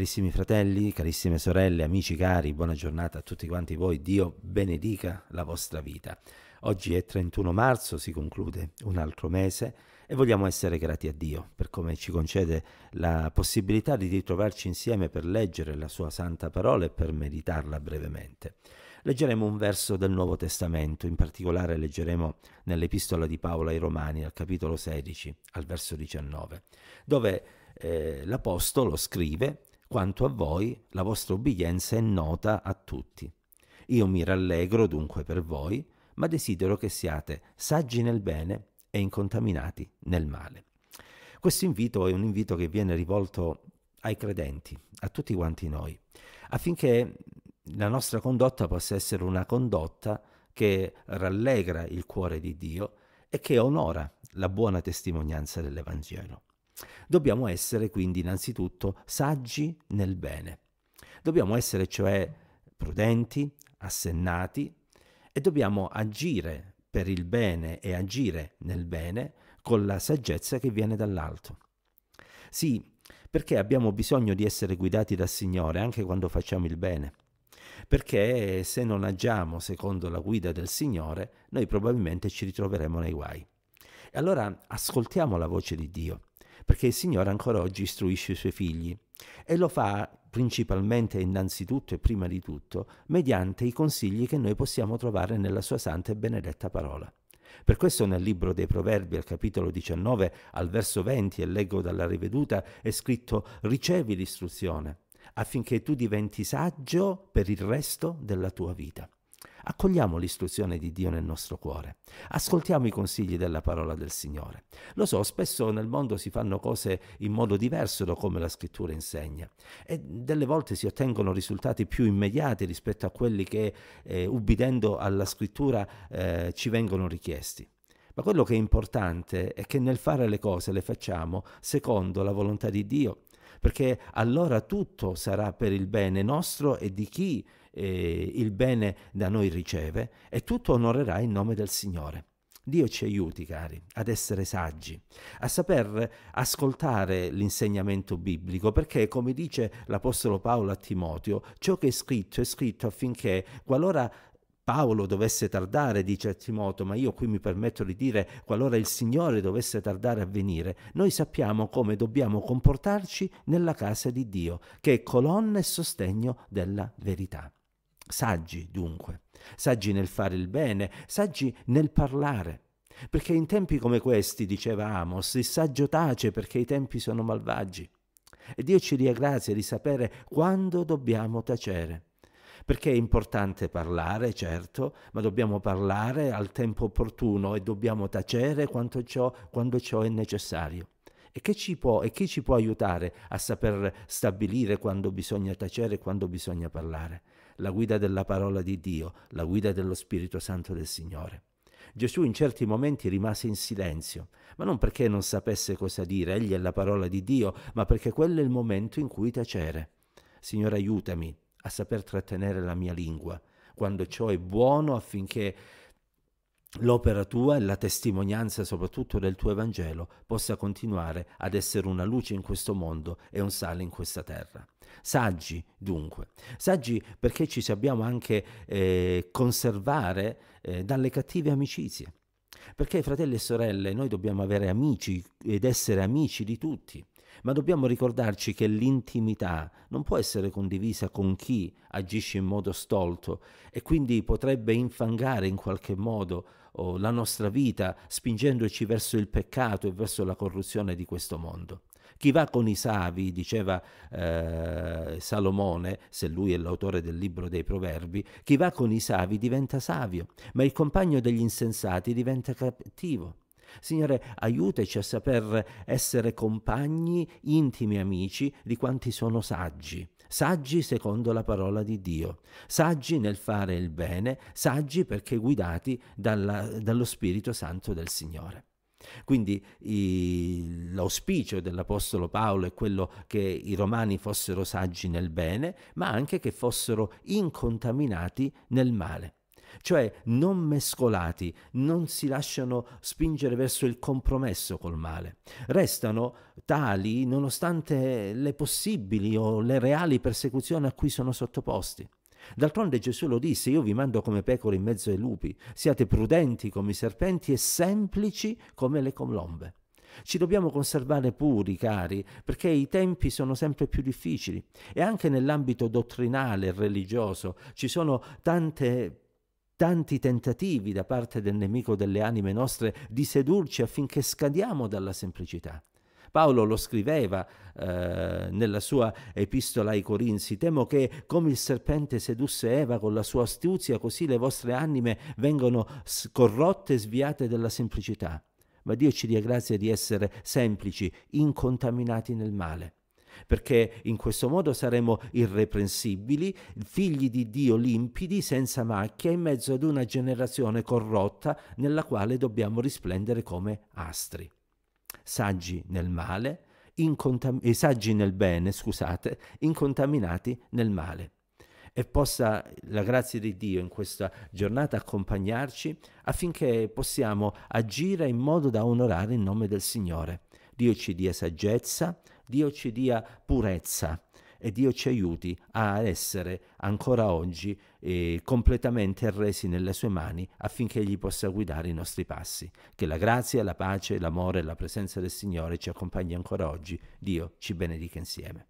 Carissimi fratelli, carissime sorelle, amici cari, buona giornata a tutti quanti voi. Dio benedica la vostra vita. Oggi è 31 marzo, si conclude un altro mese e vogliamo essere grati a Dio per come ci concede la possibilità di ritrovarci insieme per leggere la sua santa parola e per meditarla brevemente. Leggeremo un verso del Nuovo Testamento, in particolare leggeremo nell'epistola di Paolo ai Romani al capitolo 16, al verso 19, dove eh, l'Apostolo scrive quanto a voi la vostra obbedienza è nota a tutti. Io mi rallegro dunque per voi, ma desidero che siate saggi nel bene e incontaminati nel male. Questo invito è un invito che viene rivolto ai credenti, a tutti quanti noi, affinché la nostra condotta possa essere una condotta che rallegra il cuore di Dio e che onora la buona testimonianza dell'Evangelo. Dobbiamo essere quindi innanzitutto saggi nel bene. Dobbiamo essere cioè prudenti, assennati e dobbiamo agire per il bene e agire nel bene con la saggezza che viene dall'alto. Sì, perché abbiamo bisogno di essere guidati dal Signore anche quando facciamo il bene. Perché se non agiamo secondo la guida del Signore, noi probabilmente ci ritroveremo nei guai. E allora ascoltiamo la voce di Dio perché il Signore ancora oggi istruisce i suoi figli e lo fa principalmente innanzitutto e prima di tutto mediante i consigli che noi possiamo trovare nella sua santa e benedetta parola. Per questo nel libro dei Proverbi al capitolo 19 al verso 20 e leggo dalla riveduta è scritto ricevi l'istruzione affinché tu diventi saggio per il resto della tua vita. Accogliamo l'istruzione di Dio nel nostro cuore, ascoltiamo i consigli della parola del Signore. Lo so, spesso nel mondo si fanno cose in modo diverso da come la scrittura insegna e delle volte si ottengono risultati più immediati rispetto a quelli che, eh, ubbidendo alla scrittura, eh, ci vengono richiesti. Ma quello che è importante è che nel fare le cose le facciamo secondo la volontà di Dio perché allora tutto sarà per il bene nostro e di chi eh, il bene da noi riceve e tutto onorerà il nome del Signore. Dio ci aiuti, cari, ad essere saggi, a saper ascoltare l'insegnamento biblico, perché, come dice l'Apostolo Paolo a Timoteo, ciò che è scritto è scritto affinché, qualora Paolo dovesse tardare, dice a Timoto, ma io qui mi permetto di dire qualora il Signore dovesse tardare a venire, noi sappiamo come dobbiamo comportarci nella casa di Dio, che è colonna e sostegno della verità. Saggi dunque, saggi nel fare il bene, saggi nel parlare. Perché in tempi come questi, diceva Amos, il saggio tace perché i tempi sono malvagi. E Dio ci dia grazia di sapere quando dobbiamo tacere perché è importante parlare, certo, ma dobbiamo parlare al tempo opportuno e dobbiamo tacere ciò, quando ciò è necessario. E, può, e chi ci può aiutare a saper stabilire quando bisogna tacere e quando bisogna parlare? La guida della parola di Dio, la guida dello Spirito Santo del Signore. Gesù in certi momenti rimase in silenzio, ma non perché non sapesse cosa dire, egli è la parola di Dio, ma perché quello è il momento in cui tacere. Signore aiutami a saper trattenere la mia lingua, quando ciò è buono affinché l'opera tua e la testimonianza soprattutto del tuo Evangelo possa continuare ad essere una luce in questo mondo e un sale in questa terra. Saggi dunque, saggi perché ci sappiamo anche eh, conservare eh, dalle cattive amicizie. Perché fratelli e sorelle, noi dobbiamo avere amici ed essere amici di tutti. Ma dobbiamo ricordarci che l'intimità non può essere condivisa con chi agisce in modo stolto e quindi potrebbe infangare in qualche modo oh, la nostra vita spingendoci verso il peccato e verso la corruzione di questo mondo. Chi va con i savi, diceva eh, Salomone, se lui è l'autore del libro dei proverbi, chi va con i savi diventa savio, ma il compagno degli insensati diventa cattivo. Signore, aiutaci a saper essere compagni, intimi amici di quanti sono saggi, saggi secondo la parola di Dio, saggi nel fare il bene, saggi perché guidati dalla, dallo Spirito Santo del Signore. Quindi i, l'auspicio dell'Apostolo Paolo è quello che i romani fossero saggi nel bene, ma anche che fossero incontaminati nel male cioè non mescolati, non si lasciano spingere verso il compromesso col male. Restano tali nonostante le possibili o le reali persecuzioni a cui sono sottoposti. D'altronde Gesù lo disse, io vi mando come pecore in mezzo ai lupi, siate prudenti come i serpenti e semplici come le colombe. Ci dobbiamo conservare puri, cari, perché i tempi sono sempre più difficili e anche nell'ambito dottrinale e religioso ci sono tante tanti tentativi da parte del nemico delle anime nostre di sedurci affinché scadiamo dalla semplicità. Paolo lo scriveva eh, nella sua epistola ai Corinzi, temo che come il serpente sedusse Eva con la sua astuzia, così le vostre anime vengono corrotte e sviate dalla semplicità. Ma Dio ci dia grazia di essere semplici, incontaminati nel male perché in questo modo saremo irreprensibili, figli di Dio limpidi, senza macchia, in mezzo ad una generazione corrotta nella quale dobbiamo risplendere come astri. Saggi nel male, incontam- eh, saggi nel bene, scusate, incontaminati nel male. E possa la grazia di Dio in questa giornata accompagnarci affinché possiamo agire in modo da onorare il nome del Signore. Dio ci dia saggezza, Dio ci dia purezza e Dio ci aiuti a essere ancora oggi eh, completamente arresi nelle sue mani affinché Egli possa guidare i nostri passi. Che la grazia, la pace, l'amore e la presenza del Signore ci accompagni ancora oggi. Dio ci benedica insieme.